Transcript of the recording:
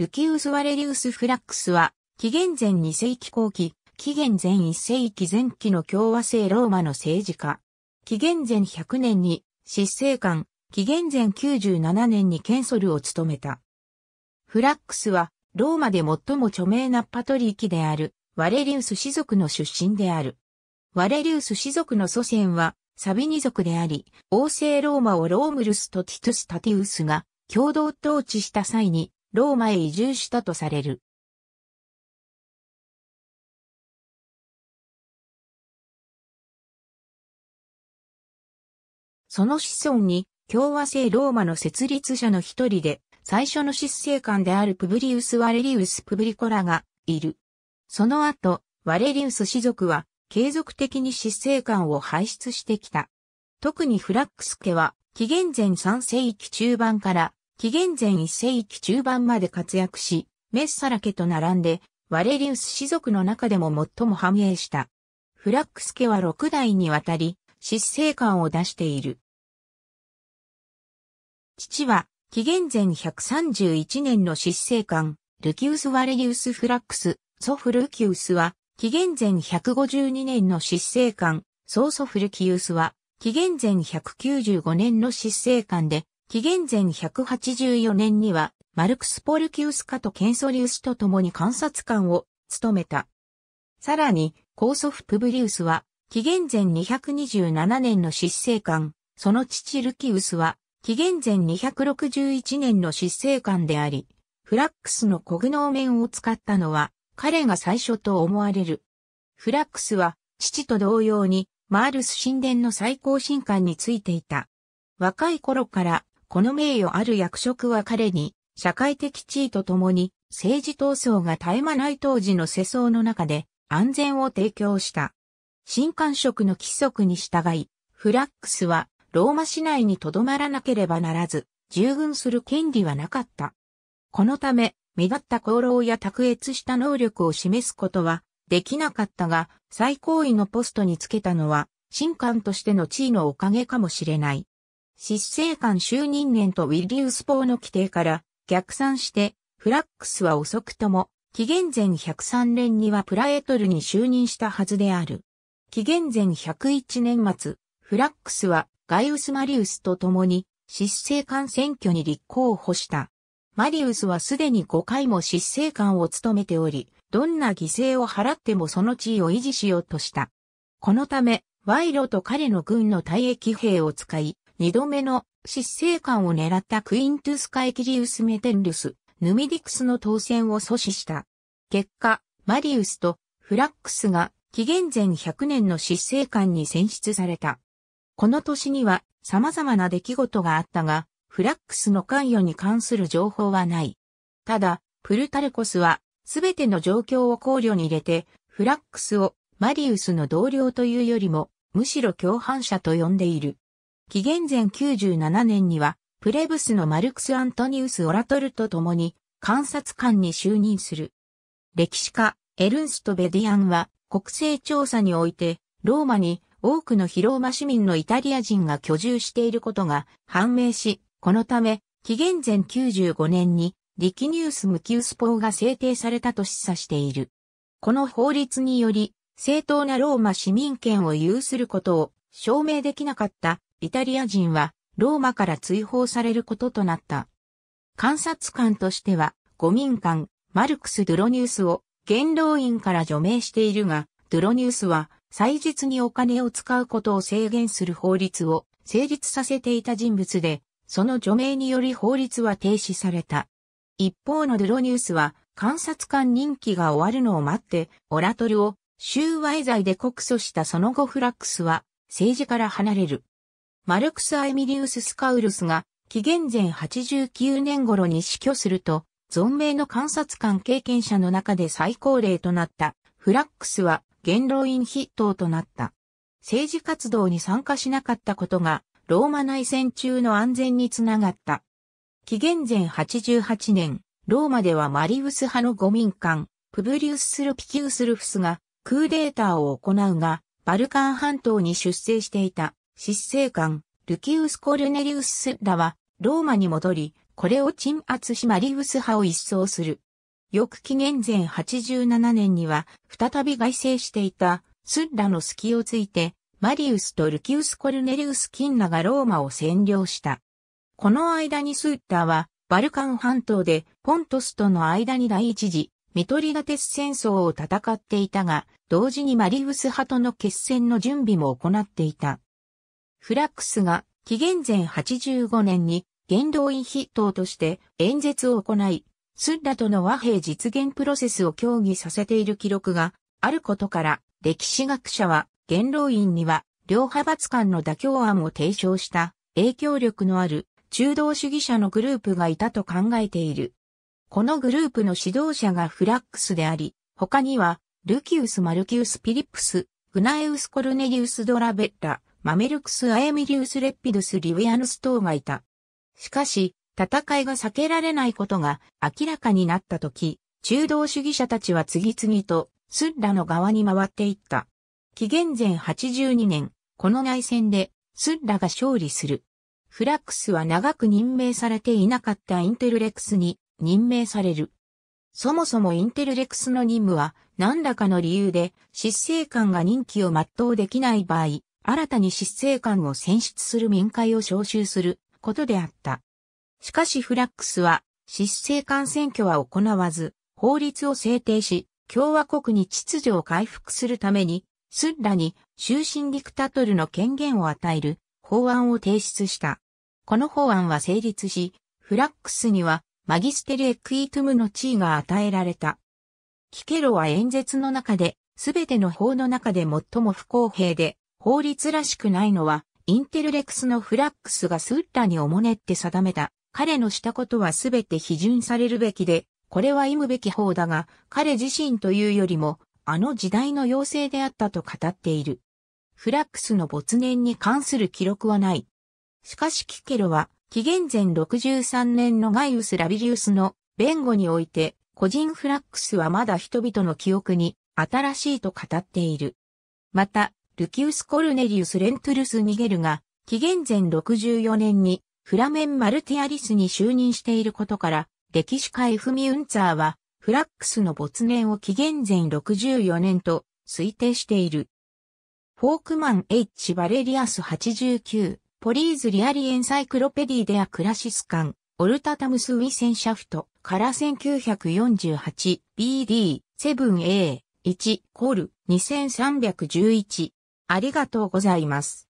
ルキウス・ワレリウス・フラックスは、紀元前2世紀後期、紀元前1世紀前期の共和制ローマの政治家。紀元前100年に、執政官、紀元前97年にケンソルを務めた。フラックスは、ローマで最も著名なパトリーキである、ワレリウス氏族の出身である。ワレリウス氏族の祖先は、サビニ族であり、王政ローマをロームルスとティトゥス・タティウスが共同統治した際にローマへ移住したとされる。その子孫に共和制ローマの設立者の一人で最初の執政官であるプブリウス・ワレリウス・プブリコラがいる。その後、ワレリウス氏族は継続的に執政官を輩出してきた。特にフラックス家は紀元前3世紀中盤から紀元前一世紀中盤まで活躍し、メッサラ家と並んで、ワレリウス氏族の中でも最も繁栄した。フラックス家は6代にわたり、失政官を出している。父は、紀元前131年の失政官、ルキウス・ワレリウス・フラックス、祖父ルキウスは、紀元前152年の失政官、曽祖父ルキウスは、紀元前195年の失政官で、紀元前184年には、マルクス・ポルキウスカとケンソリウスと共に観察官を務めた。さらに、高祖父プブリウスは、紀元前227年の執政官、その父ルキウスは、紀元前261年の執政官であり、フラックスのコグノーメンを使ったのは、彼が最初と思われる。フラックスは、父と同様に、マールス神殿の最高神官についていた。若い頃から、この名誉ある役職は彼に、社会的地位とともに、政治闘争が絶え間ない当時の世相の中で、安全を提供した。新官職の規則に従い、フラックスは、ローマ市内に留まらなければならず、従軍する権利はなかった。このため、目立った功労や卓越した能力を示すことは、できなかったが、最高位のポストにつけたのは、新官としての地位のおかげかもしれない。執政官就任年とウィリウス法の規定から逆算して、フラックスは遅くとも、紀元前103年にはプラエトルに就任したはずである。紀元前101年末、フラックスはガイウス・マリウスと共に執政官選挙に立候補した。マリウスはすでに5回も執政官を務めており、どんな犠牲を払ってもその地位を維持しようとした。このため、賄賂と彼の軍の退役兵を使い、二度目の執政官を狙ったクイントゥスカエキリウス・メテンルス、ヌミディクスの当選を阻止した。結果、マリウスとフラックスが紀元前100年の執政官に選出された。この年には様々な出来事があったが、フラックスの関与に関する情報はない。ただ、プルタルコスは、すべての状況を考慮に入れて、フラックスをマリウスの同僚というよりも、むしろ共犯者と呼んでいる。紀元前97年には、プレブスのマルクス・アントニウス・オラトルと共に、観察官に就任する。歴史家、エルンスト・ベディアンは、国勢調査において、ローマに多くの広ローマ市民のイタリア人が居住していることが判明し、このため、紀元前95年に、リキニウス・ムキウス法が制定されたと示唆している。この法律により、正当なローマ市民権を有することを証明できなかったイタリア人はローマから追放されることとなった。観察官としては、五民間、マルクス・ドゥロニウスを元老院から除名しているが、ドゥロニウスは、祭日にお金を使うことを制限する法律を成立させていた人物で、その除名により法律は停止された。一方のドゥロニウスは、監察官任期が終わるのを待って、オラトルを収賄罪で告訴したその後フラックスは、政治から離れる。マルクス・アイミリウス・スカウルスが、紀元前89年頃に死去すると、存命の観察官経験者の中で最高齢となったフラックスは元老院筆頭となった。政治活動に参加しなかったことがローマ内戦中の安全につながった。紀元前88年、ローマではマリウス派の五民間、プブリウス・スルピキウスルフスがクーデーターを行うが、バルカン半島に出征していた。執政官、ルキウス・コルネリウスらは、ローマに戻り、これを鎮圧しマリウス派を一掃する。翌紀元前87年には、再び外政していた、スッラの隙をついて、マリウスとルキウス・コルネリウス・キンラがローマを占領した。この間にスッラは、バルカン半島でポントスとの間に第一次、ミトリダテス戦争を戦っていたが、同時にマリウス派との決戦の準備も行っていた。フラックスが紀元前85年に元老院筆頭として演説を行い、スッラとの和平実現プロセスを協議させている記録があることから、歴史学者は元老院には両派閥間の妥協案を提唱した影響力のある中道主義者のグループがいたと考えている。このグループの指導者がフラックスであり、他にはルキウス・マルキウス・ピリップス、グナエウス・コルネリウス・ドラベッラ、マメルクス・アエミリウス・レッピドス・リウィアヌス等がいた。しかし、戦いが避けられないことが明らかになった時、中道主義者たちは次々とスッラの側に回っていった。紀元前82年、この内戦でスッラが勝利する。フラックスは長く任命されていなかったインテルレクスに任命される。そもそもインテルレクスの任務は何らかの理由で執政官が任期を全うできない場合、新たに執政官を選出する民会を招集することであった。しかしフラックスは、執政官選挙は行わず、法律を制定し、共和国に秩序を回復するために、スッラに終身ディクタトルの権限を与える法案を提出した。この法案は成立し、フラックスにはマギステル・エクイトムの地位が与えられた。キケロは演説の中で、すべての法の中で最も不公平で、法律らしくないのは、インテルレクスのフラックスがスッラにおもねって定めた。彼のしたことはすべて批准されるべきで、これは忌むべき方だが、彼自身というよりも、あの時代の要請であったと語っている。フラックスの没年に関する記録はない。しかしキケロは、紀元前63年のガイウス・ラビリウスの弁護において、個人フラックスはまだ人々の記憶に新しいと語っている。また、ルキウス・コルネリウス・レントゥルス・ニゲルが、紀元前64年にフラメン・マルティアリスに就任していることから、歴史家エフミ・ウンツァーは、フラックスの没年を紀元前64年と推定している。フォークマン H バレリアス89、ポリーズリアリエンサイクロペディデアクラシスカン、オルタタムスウィセンシャフトから 1948BD7A1 コール2311ありがとうございます。